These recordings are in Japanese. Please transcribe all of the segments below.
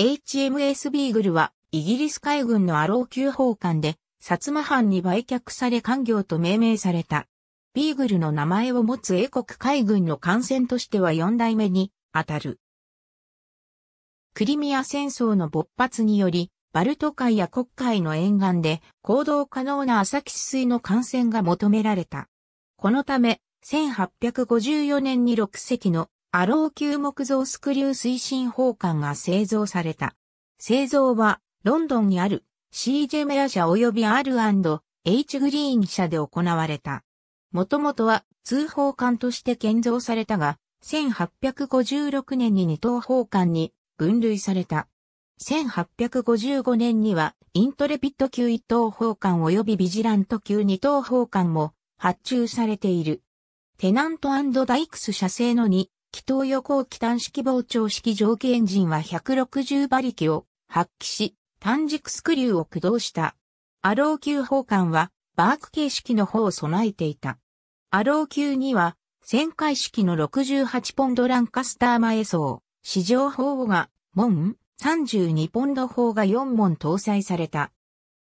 HMS ビーグルはイギリス海軍のアロー級砲艦で薩摩藩に売却され官業と命名された。ビーグルの名前を持つ英国海軍の艦船としては四代目に当たる。クリミア戦争の勃発により、バルト海や黒海の沿岸で行動可能な浅木水の艦船が求められた。このため、1854年に6隻のアロー級木造スクリュー推進砲艦が製造された。製造は、ロンドンにある CJ メア社及び R&H グリーン社で行われた。もともとは通砲艦として建造されたが、1856年に二等砲艦に分類された。1855年には、イントレピット級一等砲艦及びビジラント級二等砲艦も発注されている。テナントダイクス社製の2気筒横置き短式膨張式蒸気エンジンは160馬力を発揮し、単軸スクリューを駆動した。アロー級砲艦はバーク形式の砲を備えていた。アロー級には、旋回式の68ポンドランカスター前装、市場砲が、門、32ポンド砲が4門搭載された。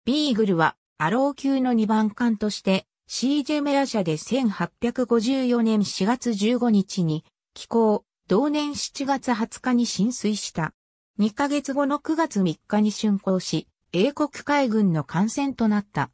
ビーグルは、アロー級の2番艦として、シージェメア社で1854年4月15日に寄港、同年7月20日に浸水した。2ヶ月後の9月3日に竣工し、英国海軍の艦船となった。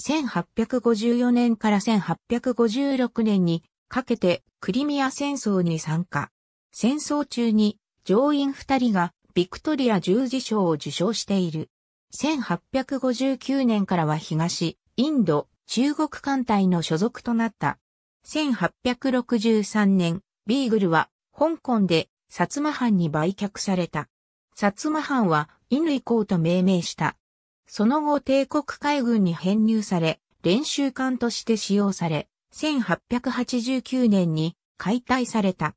1854年から1856年にかけてクリミア戦争に参加。戦争中に乗員2人がビクトリア十字章を受賞している。1859年からは東、インド、中国艦隊の所属となった。1863年、ビーグルは香港で薩摩藩に売却された。薩摩藩は犬以降と命名した。その後帝国海軍に編入され、練習艦として使用され、1889年に解体された。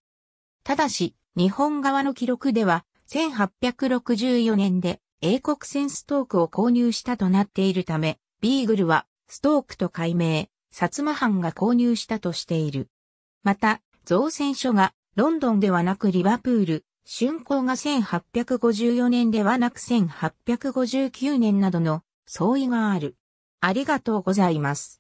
ただし、日本側の記録では、1864年で英国船ストークを購入したとなっているため、ビーグルはストークと改名、薩摩藩が購入したとしている。また、造船所がロンドンではなくリバプール、竣工が1854年ではなく1859年などの相違がある。ありがとうございます。